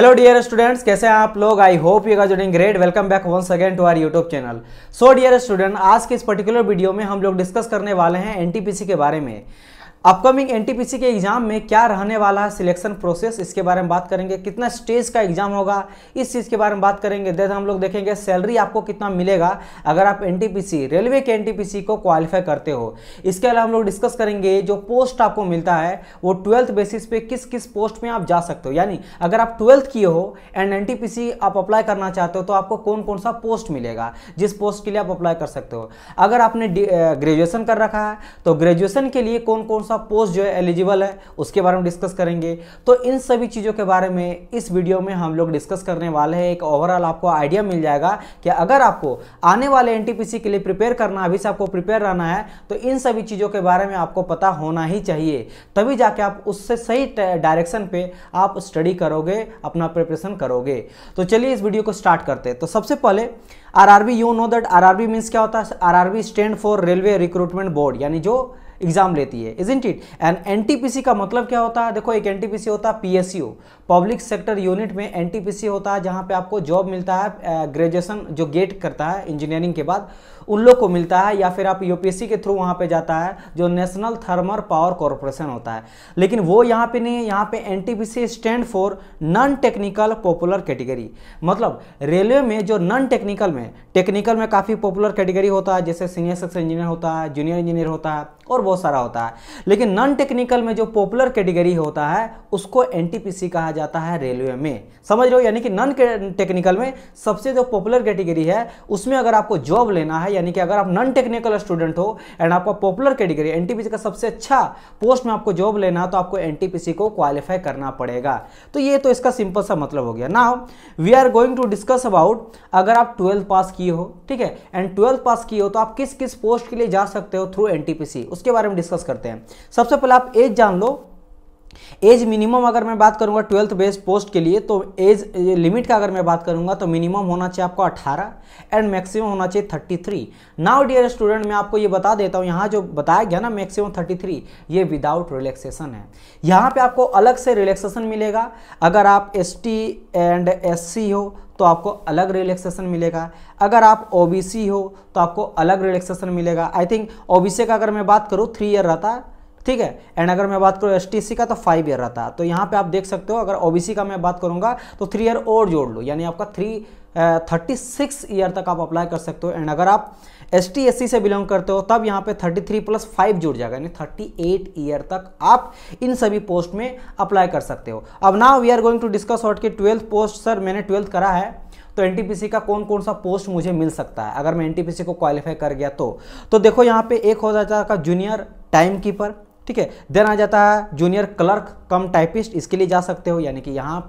hello dear students कैसे हैं आप लोग I hope you guys doing great welcome back once again to our YouTube channel so dear student आज के इस पर्टिकुलर वीडियो में हम लोग डिस्कस करने वाले हैं एनटीपीसी के बारे में अपकमिंग एनटीपीसी के एग्ज़ाम में क्या रहने वाला है सिलेक्शन प्रोसेस इसके बारे में बात करेंगे कितना स्टेज का एग्ज़ाम होगा इस चीज़ के बारे में बात करेंगे देन हम लोग देखेंगे सैलरी आपको कितना मिलेगा अगर आप एनटीपीसी रेलवे के एनटीपीसी को क्वालिफाई करते हो इसके अलावा हम लोग डिस्कस करेंगे जो पोस्ट आपको मिलता है वो ट्वेल्थ बेसिस पे किस किस पोस्ट में आप जा सकते हो यानी अगर आप ट्वेल्थ किए हो एंड एन आप अप्लाई करना चाहते हो तो आपको कौन कौन सा पोस्ट मिलेगा जिस पोस्ट के लिए आप अप्लाई कर सकते हो अगर आपने ग्रेजुएसन कर रखा है तो ग्रेजुएसन के लिए कौन कौन सा पोस्ट जो है एलिजिबल है उसके बारे में डिस्कस करेंगे तो इन सभी चीज़ों के बारे में इस वीडियो में हम लोग डिस्कस करने वाले हैं एक ओवरऑल आपको आइडिया मिल जाएगा कि अगर आपको आने वाले एन के लिए प्रिपेयर करना अभी से आपको प्रिपेयर रहना है तो इन सभी चीज़ों के बारे में आपको पता होना ही चाहिए तभी जाके आप उससे सही डायरेक्शन पर आप स्टडी करोगे अपना प्रिपरेशन करोगे तो चलिए इस वीडियो को स्टार्ट करते हैं तो सबसे पहले R R B you know that R R B means क्या होता है R R B stand for railway recruitment board यानी जो एग्जाम लेती है is in it and N का मतलब क्या होता है देखो एक एन होता है पीएसयू पब्लिक सेक्टर यूनिट में एनटीपीसी होता है जहाँ पे आपको जॉब मिलता है ग्रेजुएशन जो गेट करता है इंजीनियरिंग के बाद उन लोग को मिलता है या फिर आप यूपीएससी के थ्रू वहाँ पे जाता है जो नेशनल थर्मल पावर कॉरपोरेशन होता है लेकिन वो यहाँ पे नहीं है यहाँ पे NTPC stand for non technical popular category मतलब रेलवे में जो नॉन टेक्निकल में टेक्निकल में काफ़ी पॉपुलर कैटेगरी होता है जैसे सीनियर सेक्स इंजीनियर होता है जूनियर इंजीनियर होता है और बहुत सारा होता है लेकिन नॉन टेक्निकल में जो पॉपुलर कैटेगरी होता है उसको एन कहा जाता जाता है रेलवे में समझ रहे हो यानी कि नॉन टेक्निकल में सबसे जो पॉपुलर कैटेगरी है उसमें अगर आपको जॉब लेना है यानी कि अगर आप नॉन टेक्निकल स्टूडेंट हो एंड आपका पॉपुलर कैटेगरी एन का सबसे अच्छा पोस्ट में आपको जॉब लेना है तो आपको एन को क्वालिफाई करना पड़ेगा तो ये तो इसका सिंपल सा मतलब हो गया now we are going to discuss about अगर आप ट्वेल्थ पास किए हो ठीक है एंड ट्वेल्थ पास किए हो तो आप किस किस पोस्ट के लिए जा सकते हो थ्रू एन उसके बारे में डिस्कस करते हैं सबसे पहले आप एज जान लो एज मिनिमम अगर मैं बात करूंगा ट्वेल्थ बेस पोस्ट के लिए तो एज लिमिट का अगर मैं बात करूंगा तो मिनिमम होना चाहिए आपको 18 एंड मैक्सिमम होना चाहिए 33 नाउ डियर स्टूडेंट मैं आपको ये बता देता हूँ यहाँ जो बताया गया ना मैक्सिमम 33 ये विदाउट रिलैक्सेशन है यहाँ पे आपको अलग से रिलैक्सेशन मिलेगा अगर आप एस एंड एस हो तो आपको अलग रिलैक्सेशन मिलेगा अगर आप ओ हो तो आपको अलग रिलैक्सेशन मिलेगा आई थिंक ओ का अगर मैं बात करूँ थ्री ईयर रहता है ठीक है एंड अगर मैं बात करूँ एस का तो फाइव ईयर रहता है तो यहाँ पे आप देख सकते हो अगर ओबीसी का मैं बात करूँगा तो थ्री ईयर और जोड़ लो यानी आपका थ्री थर्टी सिक्स ईयर तक आप अप्लाई कर सकते हो एंड अगर आप एस टी से बिलोंग करते हो तब यहाँ पे थर्टी थ्री प्लस फाइव जुड़ जाएगा यानी थर्टी एट ईयर तक आप इन सभी पोस्ट में अप्लाई कर सकते हो अब now we are going to discuss what की ट्वेल्थ पोस्ट सर मैंने ट्वेल्थ करा है तो एन का कौन कौन सा पोस्ट मुझे मिल सकता है अगर मैं एन को क्वालिफाई कर गया तो तो देखो यहाँ पे एक हो जाता है जूनियर टाइम कीपर ठीक है देन आ जाता है जूनियर क्लर्क कम टाइपिस्ट इसके लिए जा सकते हो यानी कि यहाँ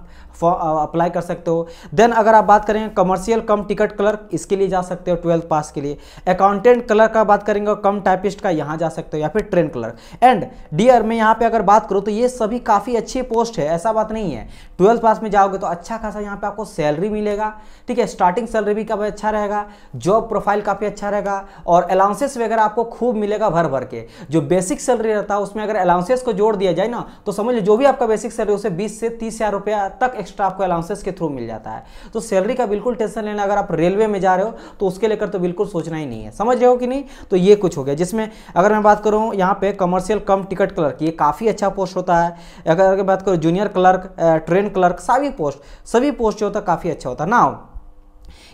अप्लाई uh, कर सकते हो देन अगर आप बात करेंगे कमर्शियल कम टिकट क्लर्क इसके लिए जा सकते हो ट्वेल्थ पास के लिए अकाउंटेंट क्लर्क का बात करेंगे कम टाइपिस्ट का यहाँ जा सकते हो या फिर ट्रेन क्लर्क एंड डीयर में यहाँ पे अगर बात करूँ तो ये सभी काफ़ी अच्छी पोस्ट है ऐसा बात नहीं है ट्वेल्थ पास में जाओगे तो अच्छा खासा यहाँ पर आपको सैलरी मिलेगा ठीक है स्टार्टिंग सैलरी भी काफ़ी अच्छा रहेगा जॉब प्रोफाइल काफ़ी अच्छा रहेगा और अलाउंसेस वगैरह आपको खूब मिलेगा भर भर के जो बेसिक सैलरी रहता है उसमें अगर अलाउंसेस को जोड़ दिया जाए ना तो समझ लो जो भी आपका बेसिक सैलरी उसे बीस से तीस हज़ार रुपया तक एक्स्ट्रा आपको अलाउंसेस के थ्रू मिल जाता है तो सैलरी का बिल्कुल टेंशन लेना अगर आप रेलवे में जा रहे हो तो उसके लेकर तो बिल्कुल सोचना ही नहीं है समझ रहे हो कि नहीं तो ये कुछ हो गया जिसमें अगर मैं बात करूँ यहाँ पे कमर्शियल कम टिकट क्लर्क ये काफ़ी अच्छा पोस्ट होता है अगर बात करूँ जूनियर क्लर्क ट्रेन क्लर्क सभी पोस्ट सभी पोस्ट जो होता है काफ़ी अच्छा होता है ना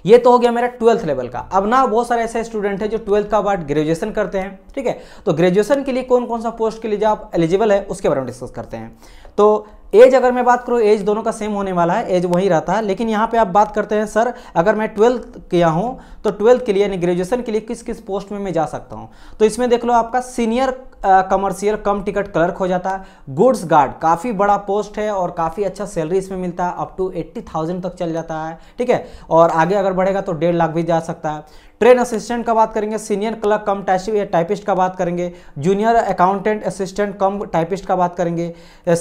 ये तो हो गया मेरा ट्वेल्थ लेवल का अब ना बहुत सारे ऐसे स्टूडेंट हैं जो ट्वेल्थ का बाद ग्रेजुएशन करते हैं ठीक है तो ग्रेजुएशन के लिए कौन कौन सा पोस्ट के लिए जो आप एलिजिबल है उसके बारे में डिस्कस करते हैं तो एज अगर मैं बात करूँ एज दोनों का सेम होने वाला है एज वही रहता है लेकिन यहाँ पे आप बात करते हैं सर अगर मैं ट्वेल्थ किया हूँ तो ट्वेल्थ के लिए यानी ग्रेजुएशन के लिए किस किस पोस्ट में मैं जा सकता हूँ तो इसमें देख लो आपका senior commercial cum ticket clerk हो जाता है गुड्स गार्ड काफ़ी बड़ा पोस्ट है और काफ़ी अच्छा सैलरी इसमें मिलता है अप टू एट्टी थाउजेंड तक चल जाता है ठीक है और आगे अगर बढ़ेगा तो डेढ़ लाख भी जा सकता है ट्रेन असिस्टेंट का बात करेंगे सीनियर क्लर्क कम या टाइपिस्ट का बात करेंगे junior accountant assistant cum typist का बात करेंगे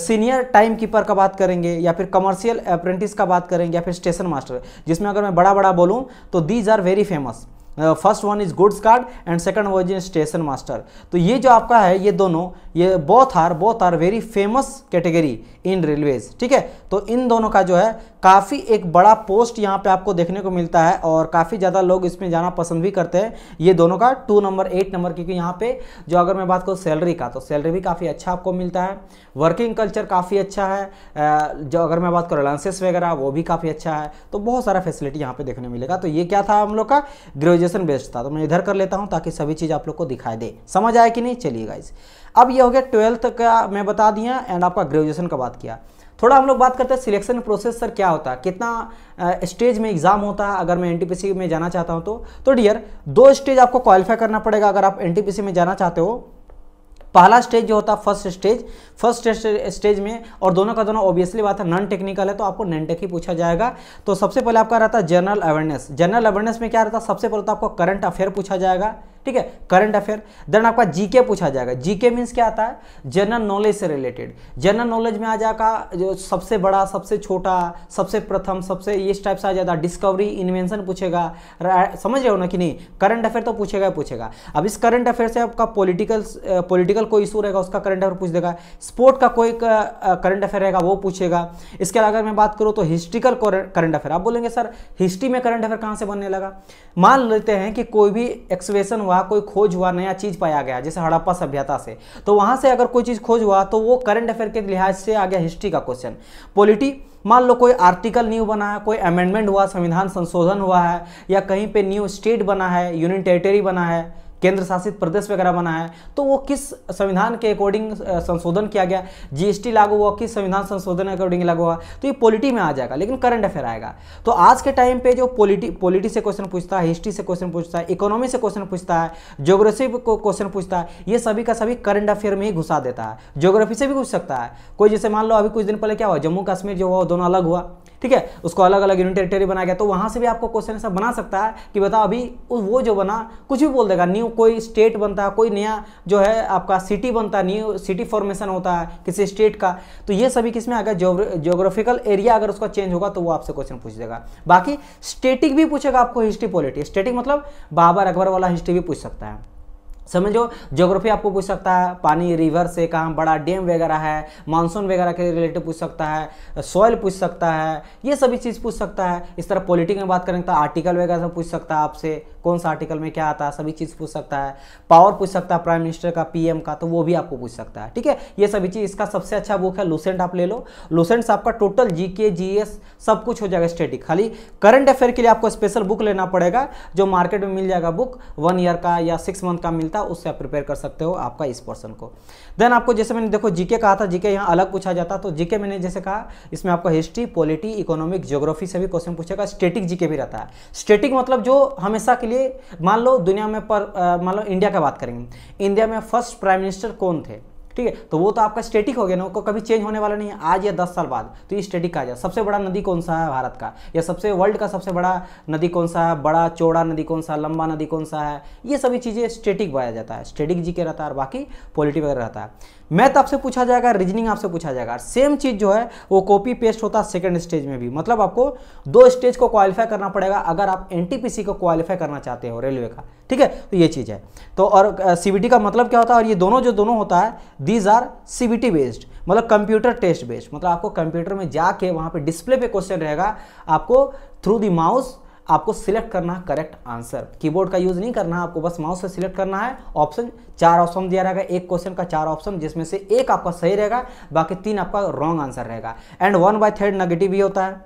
सीनियर टाइम कीपर का बात करेंगे या फिर कमर्शियल अप्रेंटिस का बात करेंगे या फिर स्टेशन मास्टर जिसमें अगर मैं बड़ा बड़ा बोलूँ तो these are very famous first one is goods guard and second one is station master तो ये जो आपका है ये दोनों ये both are both are very famous category in railways ठीक है तो इन दोनों का जो है काफ़ी एक बड़ा पोस्ट यहाँ पे आपको देखने को मिलता है और काफ़ी ज़्यादा लोग इसमें जाना पसंद भी करते हैं ये दोनों का टू नंबर एट नंबर क्योंकि यहाँ पे जो अगर मैं बात करूँ सैलरी का तो सैलरी भी काफ़ी अच्छा आपको मिलता है वर्किंग कल्चर काफ़ी अच्छा है uh, जो अगर मैं बात करूँ अलाउंसेस वगैरह वो भी काफ़ी अच्छा है तो बहुत सारा फैसिलिटी यहाँ पर देखने मिलेगा तो ये क्या था हम लोग का ग्रेजुएशन सजेशन बेस्ड था तो मैं इधर कर लेता हूँ ताकि सभी चीज़ आप लोग को दिखाई दे समझ आए कि नहीं चलिए गाइज अब ये हो गया ट्वेल्थ का मैं बता दिया एंड आपका ग्रेजुएशन का बात किया थोड़ा हम लोग बात करते हैं सिलेक्शन प्रोसेस सर क्या होता है कितना स्टेज में एग्ज़ाम होता है अगर मैं एनटीपीसी में जाना चाहता हूं तो तो डियर दो स्टेज आपको क्वालिफाई करना पड़ेगा अगर आप एनटीपीसी में जाना चाहते हो पहला स्टेज जो होता है फर्स्ट स्टेज फर्स्ट स्टेज में और दोनों का दोनों ऑब्वियसली बात है नॉन टेक्निकल है तो आपको नॉन टेक ही पूछा जाएगा तो सबसे पहले आपका रहता है जनरल अवेयरनेस जनरल अवेयरनेस में क्या रहता है सबसे पहले तो आपको करंट अफेयर पूछा जाएगा ठीक है करंट अफेयर देन आपका जीके पूछा जाएगा जीके मीन्स क्या आता है जनरल नॉलेज से रिलेटेड जनरल नॉलेज में आ जाएगा जो सबसे बड़ा सबसे छोटा सबसे प्रथम सबसे इस टाइप से आ जाता है डिस्कवरी इन्वेंशन पूछेगा समझ रहे हो ना कि नहीं करंट अफेयर तो पूछेगा पूछेगा अब इस करंट अफेयर से आपका पोलिटिकल पोलिटिकल कोई इशू रहेगा उसका करंट अफेयर पूछ देगा स्पोर्ट का कोई करंट अफेयर रहेगा वो पूछेगा इसके अलावा अगर मैं बात करूँ तो हिस्ट्रिकल करंट अफेयर आप बोलेंगे सर हिस्ट्री में करंट अफेयर कहाँ से बनने लगा मान लेते हैं कि कोई भी एक्सवेशन हुआ वहाँ कोई खोज हुआ नया चीज़ पाया गया जैसे हड़प्पा सभ्यता से तो वहाँ से अगर कोई चीज़ खोज हुआ तो वो करंट अफेयर के लिहाज से आ गया हिस्ट्री का क्वेश्चन पॉलिटी मान लो कोई आर्टिकल न्यू बना है कोई अमेंडमेंट हुआ संविधान संशोधन हुआ है या कहीं पे न्यू स्टेट बना है यूनियन टेरिटरी बना है केंद्र शासित प्रदेश वगैरह बना है तो वो किस संविधान के अकॉर्डिंग संशोधन किया गया जीएसटी लागू हुआ किस संविधान संशोधन अकॉर्डिंग लागू हुआ तो ये पॉलिटी में आ जाएगा लेकिन करंट अफेयर आएगा तो आज के टाइम पे जो पॉलिटी पॉलिटी से क्वेश्चन पूछता है हिस्ट्री से क्वेश्चन पूछता है इकोनॉमी से क्वेश्चन पूछता है जोग्राफी को क्वेश्चन पूछता है ये सभी का सभी करंट अफेयर में ही घुसा देता है जोग्राफी से भी पूछ सकता है कोई जैसे मान लो अभी कुछ दिन पहले क्या हुआ जम्मू कश्मीर जो हुआ दोनों अलग हुआ ठीक है उसको अलग अलग यूनिटेरिटरी बनाया गया तो वहां से भी आपको क्वेश्चन ऐसा बना सकता है कि बताओ अभी वो जो बना कुछ भी बोल देगा न्यू न्यू कोई स्टेट बनता है कोई नया जो है आपका सिटी बनता है न्यू सिटी फॉर्मेशन होता है किसी स्टेट का तो ये सभी किसमें गया जोग्राफिकल एरिया अगर उसका चेंज होगा तो वो आपसे क्वेश्चन पूछ देगा बाकी स्टेटिक भी पूछेगा आपको हिस्ट्री पॉलिटी स्टेटिक मतलब बाबर अकबर वाला हिस्ट्री भी पूछ सकता है समझो ज्योग्राफी आपको पूछ सकता है पानी रिवर से कहाँ बड़ा डैम वगैरह है मानसून वगैरह के रिलेटेड पूछ सकता है सॉयल पूछ सकता है ये सभी चीज़ पूछ सकता है इस तरह पॉलिटिक में बात करें तो आर्टिकल वगैरह से पूछ सकता है आपसे कौन सा आर्टिकल में क्या आता है सभी चीज़ पूछ सकता है पावर पूछ सकता है प्राइम मिनिस्टर का पी का तो वो भी आपको पूछ सकता है ठीक है ये सभी चीज़ इसका सबसे अच्छा बुक है लूसेंट आप ले लो लूसेंट से आपका टोटल जी के जी एस सब कुछ हो जाएगा स्टेटिक खाली करंट अफेयर के लिए आपको स्पेशल बुक लेना पड़ेगा जो मार्केट में मिल जाएगा बुक वन ईयर का या सिक्स मंथ का मिलता है उससे आप प्रिपेयर कर सकते हो आपका इस पोर्सन को देन आपको जैसे मैंने देखो जीके कहा था जीके यहाँ अलग पूछा जाता तो जीके मैंने जैसे कहा इसमें आपको हिस्ट्री पॉलिटी इकोनॉमिक ज्योग्राफी से भी क्वेश्चन पूछेगा स्टेटिक जीके भी रहता है स्टेटिक मतलब जो हमेशा के लिए मान लो दुनिया में पर मान लो इंडिया का बात करेंगे इंडिया में फर्स्ट प्राइम मिनिस्टर कौन थे ठीक है तो वो तो आपका स्टेटिक हो गया ना वो कभी चेंज होने वाला नहीं है आज या दस साल बाद तो ये स्टेटिक कहा जाए सबसे बड़ा नदी कौन सा है भारत का या सबसे वर्ल्ड का सबसे बड़ा नदी कौन सा है बड़ा चौड़ा नदी कौन सा लंबा नदी कौन सा है ये सभी चीज़ें स्टेटिक बया जाता है स्टेटिक जी के रहता है और बाकी पॉलिटिक वगैरह रहता है मैथ तो आपसे पूछा जाएगा रीजनिंग आपसे पूछा जाएगा सेम चीज़ जो है वो कॉपी पेस्ट होता है सेकेंड स्टेज में भी मतलब आपको दो स्टेज को क्वालिफाई करना पड़ेगा अगर आप एनटीपीसी को क्वालिफाई करना चाहते हो रेलवे का ठीक है तो ये चीज़ है तो और सी का मतलब क्या होता है और ये दोनों जो दोनों होता है दीज आर सी बेस्ड मतलब कंप्यूटर टेस्ट बेस्ड मतलब आपको कंप्यूटर में जाके वहाँ पे डिस्प्ले पे क्वेश्चन रहेगा आपको थ्रू दी माउस आपको सिलेक्ट करना है करेक्ट आंसर कीबोर्ड का यूज़ नहीं करना है आपको बस माउस से सिलेक्ट करना है ऑप्शन चार ऑप्शन दिया रहेगा एक क्वेश्चन का चार ऑप्शन जिसमें से एक आपका सही रहेगा बाकी तीन आपका रॉन्ग आंसर रहेगा and one by third negative भी होता है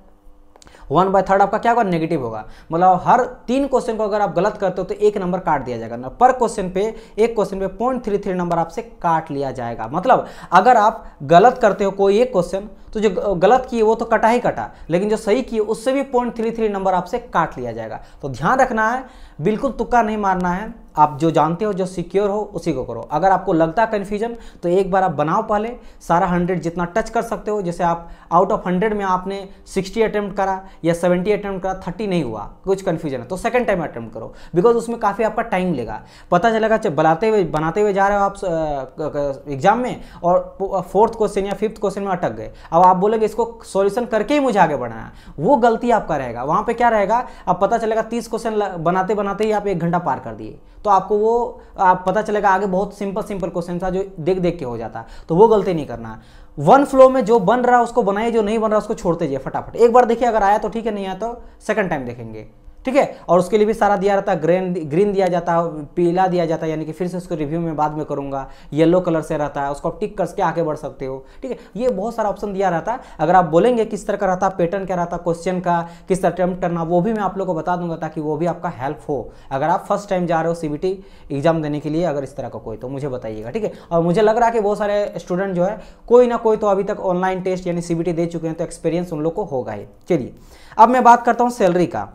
वन बाय थर्ड आपका क्या होगा नेगेटिव होगा मतलब हर तीन क्वेश्चन को अगर आप गलत करते हो तो एक नंबर काट दिया जाएगा पर क्वेश्चन पे एक क्वेश्चन पे पॉइंट थ्री थ्री नंबर आपसे काट लिया जाएगा मतलब अगर आप गलत करते हो कोई एक क्वेश्चन तो जो गलत किए वो तो कटा ही कटा लेकिन जो सही किए उससे भी पॉइंट थ्री थ्री नंबर आपसे काट लिया जाएगा तो ध्यान रखना है बिल्कुल तुक्का नहीं मारना है आप जो जानते हो जो सिक्योर हो उसी को करो अगर आपको लगता है कन्फ्यूजन तो एक बार आप बनाओ पहले सारा हंड्रेड जितना टच कर सकते हो जैसे आप आउट ऑफ हंड्रेड में आपने सिक्सटी अटैम्प्ट करा या सेवेंटी अटैम्प्ट करा थर्टी नहीं हुआ कुछ कन्फ्यूजन है तो सेकंड टाइम अटैम्प्ट करो बिकॉज उसमें काफ़ी आपका टाइम लेगा पता चलेगा जब बनाते हुए बनाते हुए जा रहे हो आप एग्जाम में और फोर्थ क्वेश्चन या फिफ्थ क्वेश्चन में अटक गए अब आप बोलेंगे इसको सोल्यूशन करके ही मुझे आगे बढ़ाना वो गलती आपका रहेगा वहाँ पर क्या रहेगा अब पता चलेगा तीस क्वेश्चन बनाते बनाते ही आप एक घंटा पार कर दिए तो आपको वो आप पता चलेगा आगे बहुत सिंपल सिंपल क्वेश्चन था जो देख देख के हो जाता तो वो गलती नहीं करना वन फ्लो में जो बन रहा है उसको बनाइए जो नहीं बन रहा उसको छोड़ते जाइए फटाफट एक बार देखिए अगर आया तो ठीक है नहीं आया तो सेकंड टाइम देखेंगे ठीक है और उसके लिए भी सारा दिया रहता है ग्रेन ग्रीन दिया जाता है पीला दिया जाता है यानी कि फिर से उसको रिव्यू में बाद में करूंगा येलो कलर से रहता है उसको आप टिक करके आगे बढ़ सकते हो ठीक है ये बहुत सारा ऑप्शन दिया रहता है अगर आप बोलेंगे किस तरह का रहता पैटर्न क्या रहता क्वेश्चन का किस तरह अटैम्प्ट करना वो भी मैं आप लोग को बता दूंगा ताकि वो भी आपका हेल्प हो अगर आप फर्स्ट टाइम जा रहे हो सी एग्जाम देने के लिए अगर इस तरह का कोई तो मुझे बताइएगा ठीक है और मुझे लग रहा है कि बहुत सारे स्टूडेंट जो है कोई ना कोई तो अभी तक ऑनलाइन टेस्ट यानी सी दे चुके हैं तो एक्सपीरियंस उन लोग को होगा ही चलिए अब मैं बात करता हूँ सैलरी का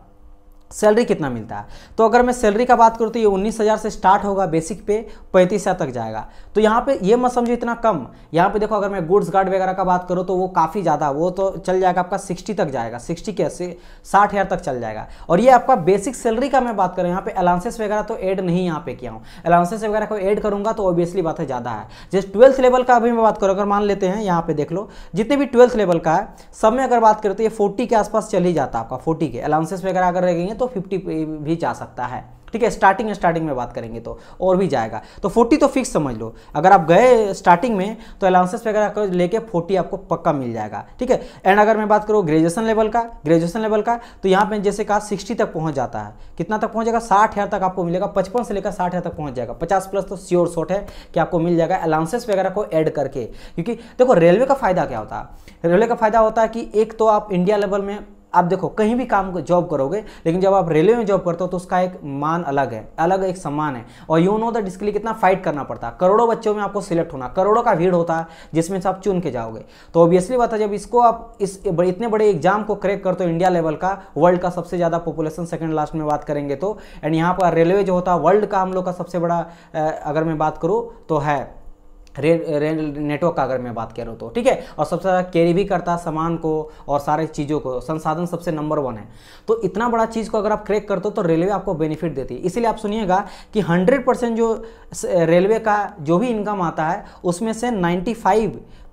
सैलरी कितना मिलता है तो अगर मैं सैलरी का बात करूँ तो ये उन्नीस हज़ार से स्टार्ट होगा बेसिक पे पैंतीस हज़ार तक जाएगा तो यहाँ पे ये मत समझो इतना कम यहाँ पे देखो अगर मैं गुड्स गार्ड वगैरह का बात करूँ तो वो काफ़ी ज़्यादा वो तो चल जाएगा आपका सिक्सटी तक जाएगा सिक्सटी के अस्सी साठ हज़ार तक चल जाएगा और ये आपका बेसिक सैलरी का मैं बात करूँ यहाँ पे अलाउंसेस वगैरह तो एड नहीं यहाँ पे किया हूँ अलाउंसेस वगैरह को एड करूँगा तो ऑब्वियसली बात है ज़्यादा है जैसे ट्वेल्थ लेवल का अभी मैं बात करूँ अगर मान लेते हैं यहाँ पे देख लो जितने भी ट्वेल्थ लेवल का है सब में अगर बात करें तो ये फोर्टी के आसपास चल ही जाता है आपका फोर्टी के अलाउंसेस वगैरह अगर रहेंगे हैं तो फिफ्टी भी जा सकता है ठीक है स्टार्टिंग स्टार्टिंग में बात करेंगे तो और भी जाएगा तो 40 तो फिक्स समझ लो अगर आप गए स्टार्टिंग में तो अलाउंसेस वगैरह लेके 40 आपको पक्का मिल जाएगा ठीक है एंड अगर मैं बात करूँ ग्रेजुएशन लेवल का ग्रेजुएशन लेवल का तो यहाँ पे जैसे कहा 60 तक पहुँच जाता है कितना तक जाएगा साठ हज़ार तक आपको मिलेगा पचपन से लेकर साठ तक पहुँच जाएगा पचास प्लस तो श्योर शॉट है कि आपको मिल जाएगा अलाउंसेस वगैरह को एड करके क्योंकि देखो रेलवे का फ़ायदा क्या होता है रेलवे का फ़ायदा होता है कि एक तो आप इंडिया लेवल में आप देखो कहीं भी काम जॉब करोगे लेकिन जब आप रेलवे में जॉब करते हो तो उसका एक मान अलग है अलग एक सम्मान है और यू नो दैट इसके लिए कितना फाइट करना पड़ता है करोड़ों बच्चों में आपको सिलेक्ट होना करोड़ों का भीड़ होता है जिसमें से आप चुन के जाओगे तो ऑब्वियसली बात है जब इसको आप इस इतने बड़े एग्जाम को क्रैक करते हो इंडिया लेवल का वर्ल्ड का सबसे ज़्यादा पॉपुलेशन सेकेंड लास्ट में बात करेंगे तो एंड यहाँ पर रेलवे जो होता है वर्ल्ड का हम लोग का सबसे बड़ा अगर मैं बात करूँ तो है नेटवर्क का अगर मैं बात कर रहा हूँ तो ठीक है और सबसे ज़्यादा कैरी भी करता है सामान को और सारे चीज़ों को संसाधन सबसे नंबर वन है तो इतना बड़ा चीज़ को अगर आप क्रैक करते हो तो रेलवे आपको बेनिफिट देती है इसीलिए आप सुनिएगा कि 100 परसेंट जो रेलवे का जो भी इनकम आता है उसमें से नाइन्टी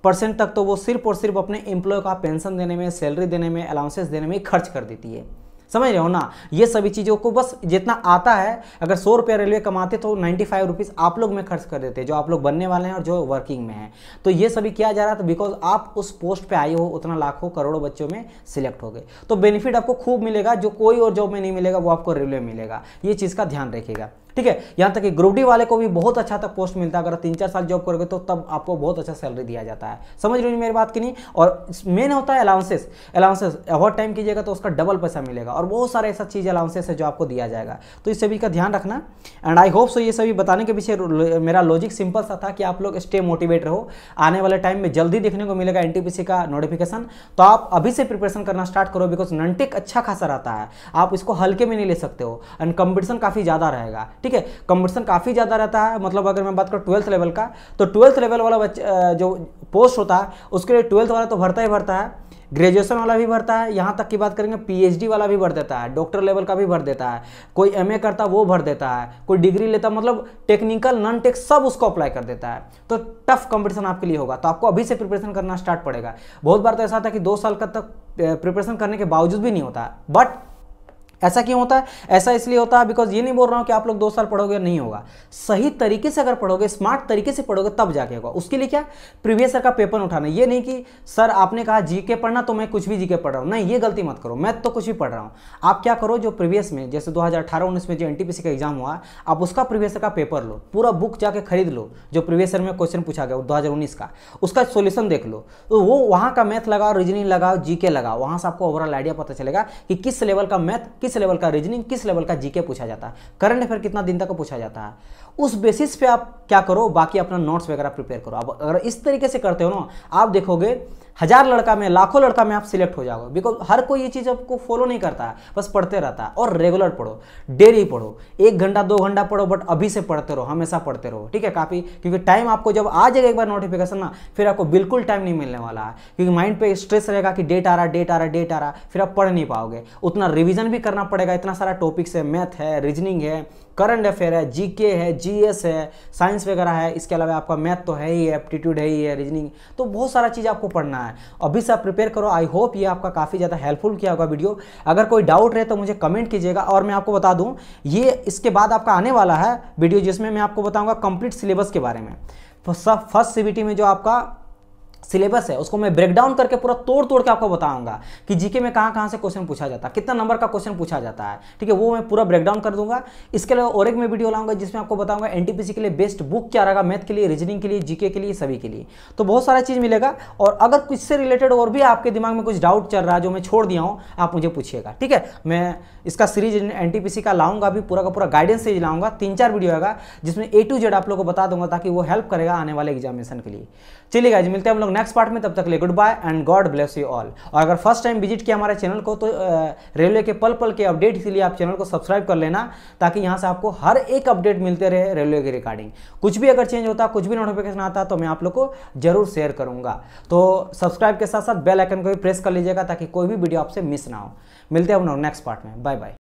परसेंट तक तो वो सिर्फ और सिर्फ अपने एम्प्लॉय का पेंशन देने में सैलरी देने में अलाउंसेस देने में खर्च कर देती है समझ रहे हो ना ये सभी चीज़ों को बस जितना आता है अगर सौ रुपया रेलवे कमाते तो नाइन्टी फाइव रुपीज़ आप लोग में खर्च कर देते हैं जो आप लोग बनने वाले हैं और जो वर्किंग में हैं तो ये सभी किया जा रहा था बिकॉज आप उस पोस्ट पे आए हो उतना लाखों करोड़ों बच्चों में सिलेक्ट हो गए तो बेनिफिट आपको खूब मिलेगा जो कोई और जॉब में नहीं मिलेगा वो आपको रेलवे मिलेगा ये चीज़ का ध्यान रखेगा ठीक है यहाँ तक कि ग्रुप डी वाले को भी बहुत अच्छा तक पोस्ट मिलता है अगर तीन चार साल जॉब करोगे तो तब आपको बहुत अच्छा सैलरी दिया जाता है समझ रही मेरी बात की नहीं और मेन होता है अलाउंसेस अलाउंसेस ओवर टाइम कीजिएगा तो उसका डबल पैसा मिलेगा और बहुत सारे ऐसा चीज़ अलाउंसेस है जो आपको दिया जाएगा तो इस सभी का ध्यान रखना एंड आई होप सो ये सभी बताने के पीछे मेरा लॉजिक सिंपल सा था कि आप लोग स्टे मोटिवेट रहो आने वाले टाइम में जल्दी देखने को मिलेगा एन का नोटिफिकेशन तो आप अभी से प्रिपरेशन करना स्टार्ट करो बिकॉज नंटेक अच्छा खासा रहता है आप इसको हल्के में नहीं ले सकते हो एंड कंपिटिशन काफ़ी ज़्यादा रहेगा ठीक है कंपटीशन काफ़ी ज़्यादा रहता है मतलब अगर मैं बात करूँ ट्वेल्थ लेवल का तो ट्वेल्थ लेवल वाला बच्चा जो पोस्ट होता है उसके लिए ट्वेल्थ वाला तो भरता ही भरता है ग्रेजुएशन वाला भी भरता है यहाँ तक की बात करेंगे पीएचडी वाला भी भर देता है डॉक्टर लेवल का भी भर देता है कोई एमए करता वो भर देता है कोई डिग्री लेता मतलब टेक्निकल नॉन टेक सब उसको अप्लाई कर देता है तो टफ कंपटीशन आपके लिए होगा तो आपको अभी से प्रिपरेशन करना स्टार्ट पड़ेगा बहुत बार तो ऐसा था कि दो साल का तक प्रिपरेशन करने के बावजूद भी नहीं होता बट ऐसा क्यों होता है ऐसा इसलिए होता है बिकॉज ये नहीं बोल रहा हूँ कि आप लोग दो साल पढ़ोगे नहीं होगा सही तरीके से अगर पढ़ोगे स्मार्ट तरीके से पढ़ोगे तब जाके होगा उसके लिए क्या प्रीवियस सर का पेपर उठाना ये नहीं कि सर आपने कहा जी के पढ़ना तो मैं कुछ भी जी के पढ़ रहा हूँ नहीं ये गलती मत करो मैं तो कुछ भी पढ़ रहा हूँ आप क्या करो जो प्रीवियस में जैसे दो हज़ार में जो एन का एग्जाम हुआ आप उसका प्रीवियस का पेपर लो पूरा बुक जाके खरीद लो जो प्रीवियस सर में क्वेश्चन पूछा गया दो का उसका सोल्यूशन देख लो तो वो वहाँ का मैथ लगाओ रीजनिंग लगाओ जी लगाओ वहाँ से आपको ओवरऑल आइडिया पता चलेगा कि किस लेवल का मैथ किस किस लेवल का रीजनिंग किस लेवल का जीके पूछा जाता है करंट अफेयर कितना दिन तक पूछा जाता है उस बेसिस पे आप क्या करो बाकी अपना नोट्स वगैरह प्रिपेयर करो आप अगर इस तरीके से करते हो ना आप देखोगे हज़ार लड़का में लाखों लड़का में आप सिलेक्ट हो जाओगे बिकॉज हर कोई ये चीज़ आपको फॉलो नहीं करता है बस पढ़ते रहता है और रेगुलर पढ़ो डेली पढ़ो एक घंटा दो घंटा पढ़ो बट अभी से पढ़ते रहो हमेशा पढ़ते रहो ठीक है काफ़ी क्योंकि टाइम आपको जब आ जाएगा एक बार नोटिफिकेशन ना फिर आपको बिल्कुल टाइम नहीं मिलने वाला है क्योंकि माइंड पर स्ट्रेस रहेगा कि डेट आ रहा डेट आ रहा डेट आ रहा फिर आप पढ़ नहीं पाओगे उतना रिविजन भी करना पड़ेगा इतना सारा टॉपिक्स है मैथ है रीजनिंग है करंट अफेयर है जीके है जीएस है साइंस वगैरह है इसके अलावा आपका मैथ तो है ही है एप्टीट्यूड है ही है रीजनिंग तो बहुत सारा चीज़ आपको पढ़ना है अभी से आप प्रिपेयर करो आई होप ये आपका काफ़ी ज़्यादा हेल्पफुल किया होगा वीडियो अगर कोई डाउट रहे तो मुझे कमेंट कीजिएगा और मैं आपको बता दूँ ये इसके बाद आपका आने वाला है वीडियो जिसमें मैं आपको बताऊँगा कंप्लीट सिलेबस के बारे में फर्स्ट सी में जो आपका सिलेबस है उसको मैं ब्रेकडाउन करके पूरा तोड़ तोड़ के आपको बताऊंगा कि जीके में कहां कहां से क्वेश्चन पूछा जाता है कितना नंबर का क्वेश्चन पूछा जाता है ठीक है वो मैं पूरा ब्रेकडाउन कर दूंगा इसके अलावा और एक मैं वीडियो लाऊंगा जिसमें आपको बताऊंगा एनटीपीसी के लिए बेस्ट बुक क्या रहेगा मैथ के लिए रीजनिंग के लिए जीके के लिए सभी के लिए तो बहुत सारा चीज़ मिलेगा और अगर कुछ से रिलेटेड और भी आपके दिमाग में कुछ डाउट चल रहा है जो मैं छोड़ दिया हूँ आप मुझे पूछिएगा ठीक है मैं इसका सीरीज एन का लाऊंगा अभी पूरा का पूरा गाइडेंस सीरीज लाऊंगा तीन चार वीडियो आएगा जिसमें ए टू जेड आप लोग को बता दूंगा ताकि वो हेल्प करेगा आने वाले एग्जामिनेशन के लिए चलिए गाइज मिलते हैं हम लोग नेक्स्ट पार्ट में तब तक ले good bye and God bless you all और अगर फर्स्ट टाइम विजिट किया हमारे चैनल को तो रेलवे के पल पल के अपडेट के लिए आप चैनल को सब्सक्राइब कर लेना ताकि यहाँ से आपको हर एक अपडेट मिलते रहे रेलवे के रिकॉर्डिंग कुछ भी अगर चेंज होता कुछ भी नोटिफिकेशन आता तो मैं आप लोग को जरूर शेयर करूँगा तो सब्सक्राइब के साथ साथ बेल आइकन को भी प्रेस कर लीजिएगा ताकि कोई भी वीडियो आपसे मिस ना हो मिलते हैं हम नेक्स्ट पार्ट में बाय बाय